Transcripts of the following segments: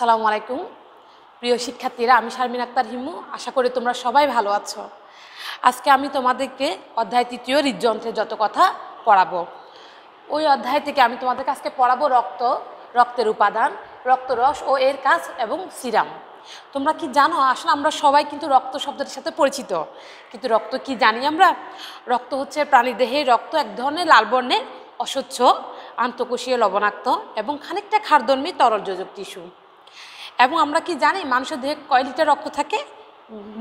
সালামু আলাইকুম প্রিয় শিক্ষার্থীরা আমি শারমিন আক্তার হিমু আশা করি তোমরা সবাই ভালো আছো আজকে আমি তোমাদেরকে অধ্যায় তৃতীয় হৃদযন্ত্রের যত কথা পড়াবো ওই অধ্যায় থেকে আমি তোমাদেরকে আজকে পড়াবো রক্ত রক্তের উপাদান রক্তরস ও এর কাজ এবং সিরাম তোমরা কি জানো আসলে আমরা সবাই কিন্তু রক্ত শব্দের সাথে পরিচিত কিন্তু রক্ত কি জানি আমরা রক্ত হচ্ছে প্রাণীদেহে রক্ত এক ধরনের লাল বর্ণের অস্বচ্ছ আন্তঃকোষীয় লবণাক্ত এবং খানিকটা খারদর্মী যোজক টিস্যু এবং আমরা কি জানি মানুষের দেহে কয় লিটার রক্ত থাকে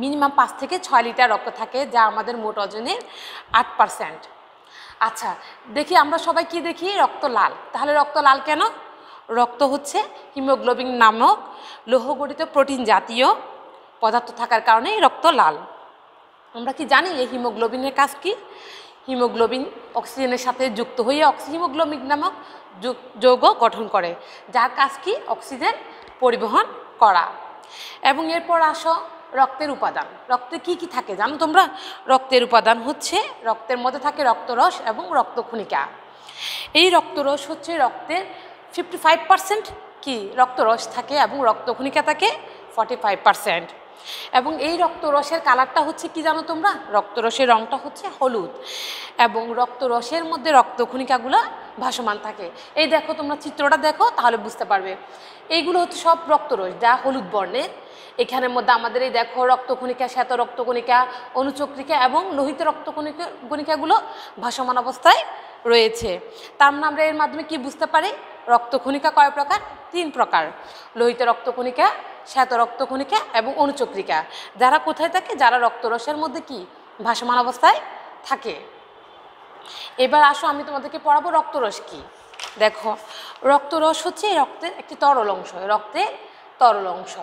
মিনিমাম পাঁচ থেকে ছয় লিটার রক্ত থাকে যা আমাদের মোট ওজনের আট পারসেন্ট আচ্ছা দেখি আমরা সবাই কি দেখি রক্ত লাল তাহলে রক্ত লাল কেন রক্ত হচ্ছে হিমোগ্লোবিন নামক লৌহগঠিত প্রোটিন জাতীয় পদার্থ থাকার কারণে রক্ত লাল আমরা কি জানি এই হিমোগ্লোবিনের কাজ কি হিমোগ্লোবিন অক্সিজেনের সাথে যুক্ত হয়ে অক্সি হিমোগ্লোবিন নামক যৌগ গঠন করে যার কাজ কি অক্সিজেন পরিবহন করা এবং এরপর আসো রক্তের উপাদান রক্তে কি কি থাকে জানো তোমরা রক্তের উপাদান হচ্ছে রক্তের মধ্যে থাকে রক্তরস এবং রক্তক্ষণিকা এই রক্তরস হচ্ছে রক্তের ফিফটি ফাইভ পারসেন্ট কি রক্তরস থাকে এবং রক্তক্ষণিকা থাকে ফর্টি ফাইভ পারসেন্ট এবং এই রক্তরসের কালারটা হচ্ছে কি জানো তোমরা রক্তরসের রঙটা হচ্ছে হলুদ এবং রক্তরসের মধ্যে রক্তক্ষণিকাগুলো ভাসমান থাকে এই দেখো তোমরা চিত্রটা দেখো তাহলে বুঝতে পারবে এইগুলো হচ্ছে সব রক্তরস যা হলুদ বর্ণের এখানের মধ্যে আমাদের এই দেখো রক্তকণিকা শ্বেত রক্তকণিকা অনুচক্রিকা এবং লোহিত রক্তকণিকা কণিকাগুলো ভাসমান অবস্থায় রয়েছে তার মানে আমরা এর মাধ্যমে কি বুঝতে পারি রক্তকণিকা কয় প্রকার তিন প্রকার লোহিত রক্তকণিকা শ্বেত রক্তকণিকা এবং অনুচক্রিকা যারা কোথায় থাকে যারা রক্তরসের মধ্যে কি ভাসমান অবস্থায় থাকে এবার আসো আমি তোমাদেরকে পড়াবো রক্তরস কি দেখো রক্তরস হচ্ছে এই রক্তের একটি তরল অংশ রক্তের তরল অংশ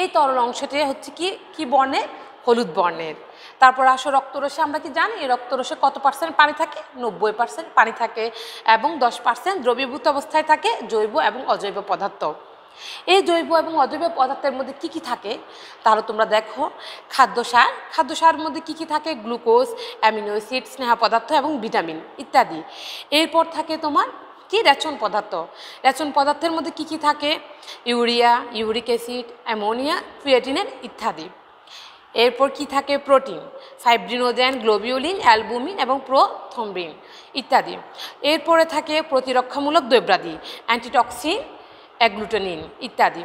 এই তরল অংশটি হচ্ছে কি কি বর্ণে হলুদ বর্ণের তারপর আসো রক্তরসে আমরা কি জানি এই রক্তরসে কত পার্সেন্ট পানি থাকে নব্বই পার্সেন্ট পানি থাকে এবং দশ পার্সেন্ট দ্রবীভূত অবস্থায় থাকে জৈব এবং অজৈব পদার্থ এই জৈব এবং অজৈব পদার্থের মধ্যে কি কি থাকে তাহলে তোমরা দেখো খাদ্য সার খাদ্য সারের মধ্যে কি কি থাকে গ্লুকোজ অ্যামিনো অ্যাসিড স্নেহা পদার্থ এবং ভিটামিন ইত্যাদি এরপর থাকে তোমার কি রেচন পদার্থ রেচন পদার্থের মধ্যে কি কি থাকে ইউরিয়া ইউরিক অ্যাসিড অ্যামোনিয়া ক্রিয়েটিনের ইত্যাদি এরপর কি থাকে প্রোটিন ফাইব্রিনোজেন গ্লোবিউলিন অ্যালবুমিন এবং প্রোথম্বিন ইত্যাদি এরপরে থাকে প্রতিরক্ষামূলক দ্রব্যাদি অ্যান্টিটক্সিন অ্যাগ্লুটোনিন ইত্যাদি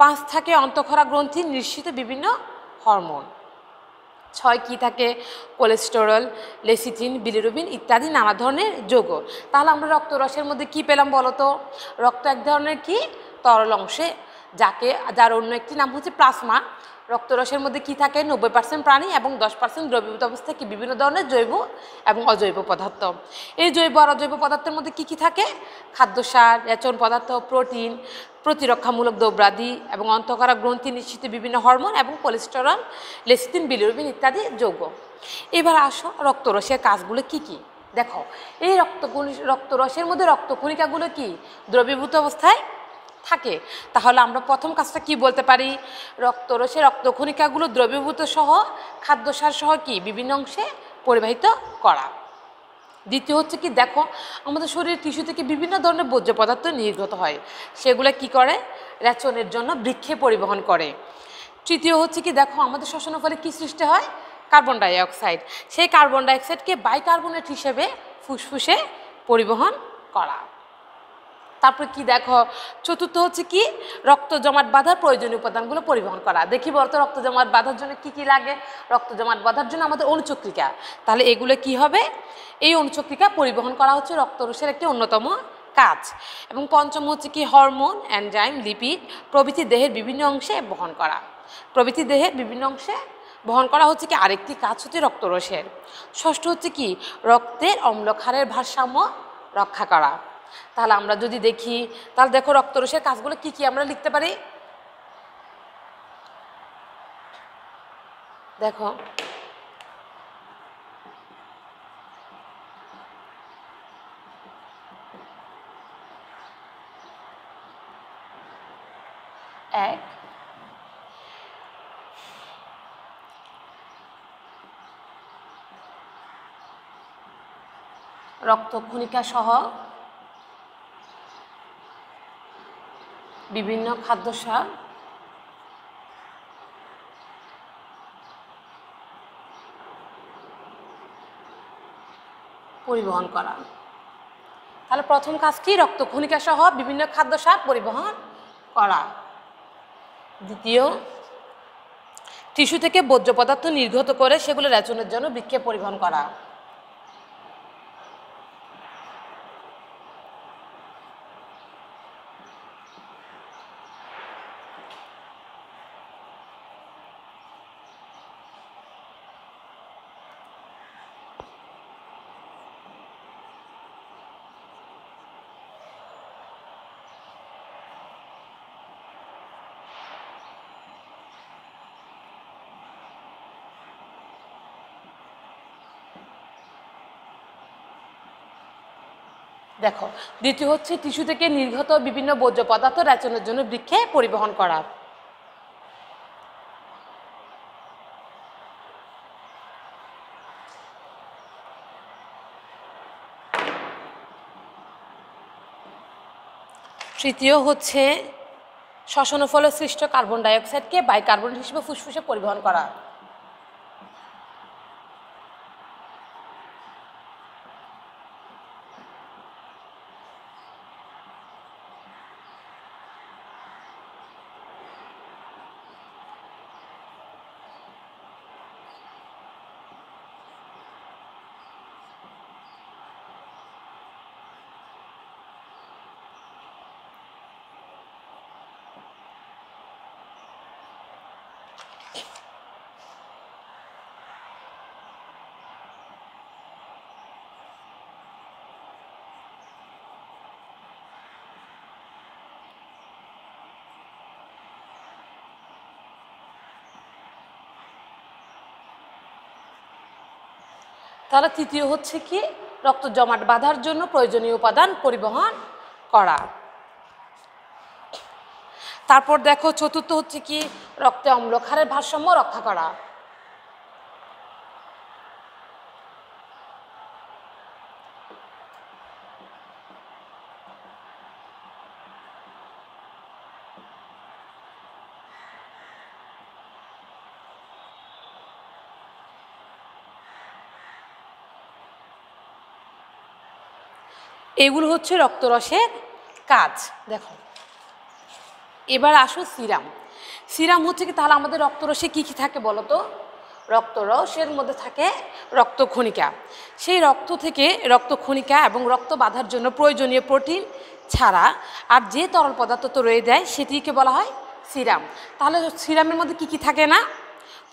পাঁচ থাকে অন্তঃখরা গ্রন্থি নিঃসৃত বিভিন্ন হরমোন ছয় কি থাকে কোলেস্টেরল লেসিথিন বিলিরুবিন ইত্যাদি নানা ধরনের যৌগ তাহলে আমরা রক্তরসের মধ্যে কি পেলাম বলো তো রক্ত এক ধরনের কি তরল অংশে যাকে যার অন্য একটি নাম হচ্ছে প্লাজমা রক্তরসের মধ্যে কি থাকে নব্বই পার্সেন্ট প্রাণী এবং দশ পার্সেন্ট দ্রবীভূত অবস্থায় কি বিভিন্ন ধরনের জৈব এবং অজৈব পদার্থ এই জৈব আর অজৈব পদার্থের মধ্যে কি কি থাকে খাদ্যসার রেচন পদার্থ প্রোটিন প্রতিরক্ষামূলক দ্রব্যাদি এবং অন্তঃকরা গ্রন্থি নিশ্চিত বিভিন্ন হরমোন এবং কোলেস্টেরল লেসিন বিলিরুবিন ইত্যাদি যৌগ এবার আসো রক্তরসের কাজগুলো কি কী দেখো এই রক্তগুলি রক্তরসের মধ্যে রক্তকণিকাগুলো কি দ্রবীভূত অবস্থায় থাকে তাহলে আমরা প্রথম কাজটা কি বলতে পারি রক্তরসে রক্তকণিকাগুলো দ্রবীভূত সহ খাদ্যসার সহ কি বিভিন্ন অংশে পরিবাহিত করা দ্বিতীয় হচ্ছে কি দেখো আমাদের শরীরের টিস্যু থেকে বিভিন্ন ধরনের বর্জ্য পদার্থ নির্গত হয় সেগুলো কি করে রেচনের জন্য বৃক্ষে পরিবহন করে তৃতীয় হচ্ছে কি দেখো আমাদের শ্বসনের ফলে কী সৃষ্টি হয় কার্বন ডাইঅক্সাইড সেই কার্বন ডাইঅক্সাইডকে বাইকার্বনেট হিসেবে ফুসফুসে পরিবহন করা তারপর কি দেখো চতুর্থ হচ্ছে কি রক্ত জমাট বাঁধার প্রয়োজনীয় উপাদানগুলো পরিবহন করা দেখি বলতো রক্ত জমাট বাঁধার জন্য কি কি লাগে রক্ত জমাট বাঁধার জন্য আমাদের অনুচক্রিকা তাহলে এগুলো কি হবে এই অনুচক্রিকা পরিবহন করা হচ্ছে রক্তরসের একটি অন্যতম কাজ এবং পঞ্চম হচ্ছে কি হরমোন অ্যানজাইম লিপিড প্রভৃতি দেহের বিভিন্ন অংশে বহন করা প্রভৃতি দেহের বিভিন্ন অংশে বহন করা হচ্ছে কি আরেকটি কাজ হচ্ছে রক্তরসের ষষ্ঠ হচ্ছে কি রক্তের অম্লক্ষারের ভারসাম্য রক্ষা করা তাহলে আমরা যদি দেখি তাহলে দেখো রক্তরসের কাজগুলো কি কি আমরা লিখতে পারি দেখো এক রক্তক্ষণিকা সহ বিভিন্ন খাদ্য সার পরিবহন করা তাহলে প্রথম কাজ কি রক্তক্ষণিকা সহ বিভিন্ন খাদ্য সার পরিবহন করা দ্বিতীয় টিস্যু থেকে বর্জ্য পদার্থ নির্গত করে সেগুলো রেচনের জন্য বৃক্ষে পরিবহন করা দেখো দ্বিতীয় হচ্ছে টিস্যু থেকে নির্গত বিভিন্ন বর্জ্য পদার্থ রেচনের জন্য বৃক্ষে পরিবহন করা তৃতীয় হচ্ছে ফলে সৃষ্ট কার্বন ডাইঅক্সাইডকে বাইকার্বন হিসেবে ফুসফুসে পরিবহন করা তাহলে তৃতীয় হচ্ছে কি রক্ত জমাট বাঁধার জন্য প্রয়োজনীয় উপাদান পরিবহন করা তারপর দেখো চতুর্থ হচ্ছে কি রক্তে অম্লক্ষারের ভারসাম্য রক্ষা করা এগুলো হচ্ছে রক্তরসের কাজ দেখো এবার আসো সিরাম সিরাম হচ্ছে কি তাহলে আমাদের রক্তরসে কী কী থাকে বলো তো রক্তরসের মধ্যে থাকে রক্তক্ষণিকা সেই রক্ত থেকে রক্তক্ষণিকা এবং রক্ত বাঁধার জন্য প্রয়োজনীয় প্রোটিন ছাড়া আর যে তরল পদার্থ তো রয়ে যায় সেটিকে বলা হয় সিরাম তাহলে সিরামের মধ্যে কি কি থাকে না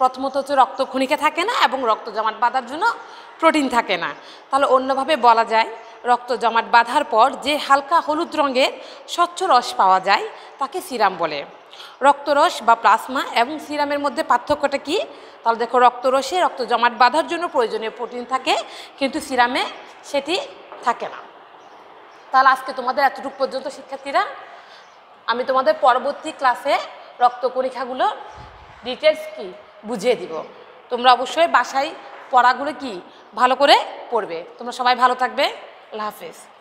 প্রথমত হচ্ছে রক্তক্ষণিকা থাকে না এবং রক্ত জমাট বাঁধার জন্য প্রোটিন থাকে না তাহলে অন্যভাবে বলা যায় রক্ত জমাট বাঁধার পর যে হালকা হলুদ রঙের স্বচ্ছ রস পাওয়া যায় তাকে সিরাম বলে রক্তরস বা প্লাজমা এবং সিরামের মধ্যে পার্থক্যটা কি তাহলে দেখো রক্তরসে রক্ত জমাট বাঁধার জন্য প্রয়োজনীয় প্রোটিন থাকে কিন্তু সিরামে সেটি থাকে না তাহলে আজকে তোমাদের এতটুকু পর্যন্ত শিক্ষার্থীরা আমি তোমাদের পরবর্তী ক্লাসে রক্ত রক্তকণিকাগুলো ডিটেলস কী বুঝিয়ে দিব তোমরা অবশ্যই বাসায় পড়াগুলো কি ভালো করে পড়বে তোমরা সবাই ভালো থাকবে আল্লাহ হাফেজ